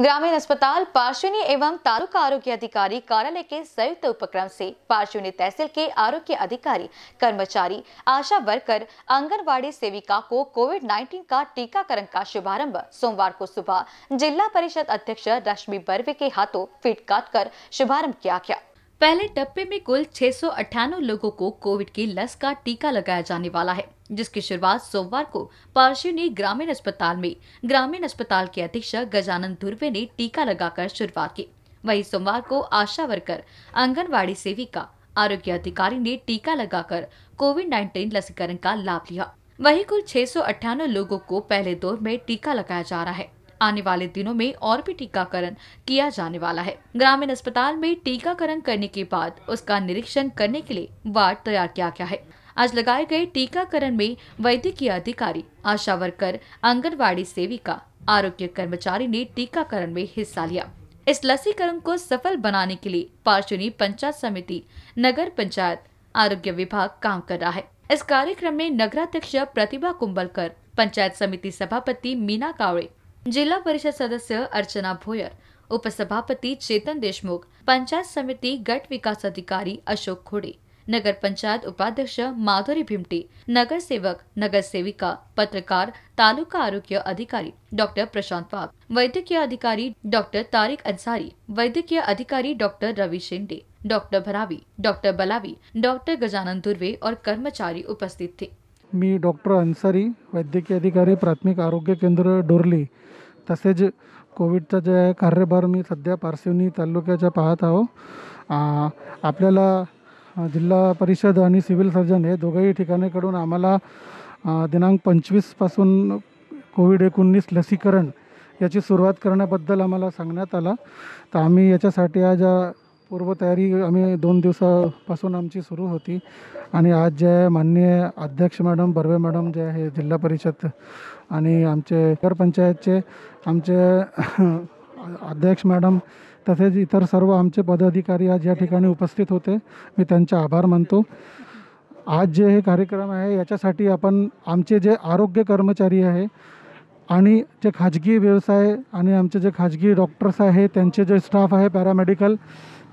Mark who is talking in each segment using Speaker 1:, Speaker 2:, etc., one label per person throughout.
Speaker 1: ग्रामीण अस्पताल पार्श्वनी एवं तालुका आरोग्य अधिकारी कार्यालय के संयुक्त उपक्रम से पार्श्वनी तहसील के आरोग्य अधिकारी कर्मचारी आशा वर्कर आंगनवाड़ी सेविका को कोविड 19 का टीकाकरण का शुभारंभ सोमवार को सुबह जिला परिषद अध्यक्ष रश्मि बर्वे के हाथों फिट काट कर शुभारंभ किया गया पहले टप्पे में कुल छह लोगों को कोविड की लस का टीका लगाया जाने वाला है जिसकी शुरुआत सोमवार को पार्शी ने ग्रामीण अस्पताल में ग्रामीण अस्पताल के अधीक्षक गजानंद धुर्वे ने टीका लगाकर शुरुआत की वही सोमवार को आशा वर्कर आंगनबाड़ी सेविका आरोग्य अधिकारी ने टीका लगाकर कोविड 19 लसीकरण का लाभ लिया वही कुल छह लोगों को पहले दौर में टीका लगाया जा रहा है आने वाले दिनों में और भी टीकाकरण किया जाने वाला है ग्रामीण अस्पताल में टीकाकरण करने के बाद उसका निरीक्षण करने के लिए वार्ड तैयार किया गया है आज लगाए गए टीकाकरण में वैद्यकीय अधिकारी आशा वर्कर आंगनबाड़ी सेविका आरोग्य कर्मचारी ने टीकाकरण में हिस्सा लिया इस लसीकरण को सफल बनाने के लिए पार्शुनी पंचायत समिति नगर पंचायत आरोग्य विभाग काम कर रहा है इस कार्यक्रम में नगराध्यक्ष प्रतिभा कुंबलकर पंचायत समिति सभापति मीना कावड़े जिला परिषद सदस्य अर्चना भोयर उपसभापति चेतन देशमुख पंचायत समिति गट विकास अधिकारी अशोक खोडे नगर पंचायत उपाध्यक्ष माधुरी भिमटे नगर सेविका पत्रकार तालुका आरोग्य अधिकारी डॉक्टर प्रशांत वाघ वैद्यकीय अधिकारी डॉक्टर तारिक अंसारी वैद्यकीय अधिकारी doctor Ravi Shende doctor Bharavi doctor Balavi doctor Gajanan Durve और कर्मचारी उपस्थित थे
Speaker 2: मी डॉक्टर अन्सारी वैद्यकीय अधिकारी प्राथमिक आरोग्य केंद्र डोरली तसेच कोविडचा जे आहे कार्यभार मी सध्या पारशिवनी तालुक्याच्या पाहत आहो आपल्याला जिल्हा परिषद आणि सिव्हिल सर्जन हे दोघंही ठिकाणीकडून आम्हाला दिनांक पंचवीसपासून कोविड एकोणीस लसीकरण याची सुरुवात करण्याबद्दल आम्हाला सांगण्यात आला तर आम्ही याच्यासाठी आज तैयारी आम्ही दोन दिवसापासून आमची सुरू होती आज जे माननीय अध्यक्ष मैडम बर्वे मैडम जे है जिपरिषद आमचे नगर पंचायत नगरपंचायतचे आमचे अध्यक्ष मैडम तथे इतर सर्व आमचे पदाधिकारी आज या उपस्थित होते मैं तभार मानतो आज जे हे कार्यक्रम है ये आपण आमचे जे आरोग्य कर्मचारी है आ जे खाजगी व्यवसाय आमचे जे खाजगी डॉक्टर्स है तेज जे स्टाफ पैरा मेडिकल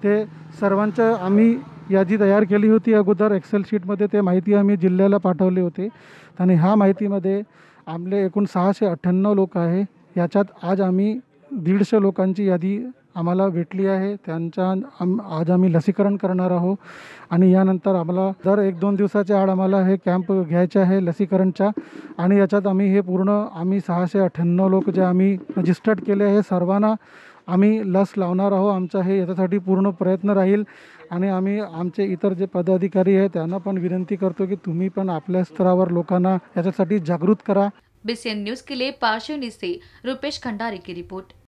Speaker 2: ते सर्वांच्या आम्ही यादी तयार केली होती अगोदर एक्सेल शीटमध्ये ते माहिती आम्ही जिल्ह्याला पाठवली होती आणि ह्या माहितीमध्ये आमले एकूण सहाशे अठ्ठ्याण्णव लोक आहे याच्यात आज आम्ही दीडशे लोकांची यादी आम्हाला भेटली आहे त्यांच्या आम आज आम्ही लसीकरण करणार आहोत आणि यानंतर आम्हाला दर एक दोन दिवसाच्या आड आम्हाला हे कॅम्प घ्यायचे आहे लसीकरणच्या आणि याच्यात आम्ही हे पूर्ण आम्ही सहाशे अठ्ठ्याण्णव लोक जे आम्ही रजिस्टर्ड केले आहे सर्वांना आम्ही लस लावणार आहोत आमचा हे याच्यासाठी पूर्ण प्रयत्न राहील आणि आम्ही आमचे इतर जे पदाधिकारी आहेत त्यांना पण विनंती करतो की तुम्ही पण आपल्या स्तरावर लोकांना याच्यासाठी जागृत करा
Speaker 1: बीसीएन न्यूज के लिए पारशिवनी से रुपेश खंडारी की रिपोर्ट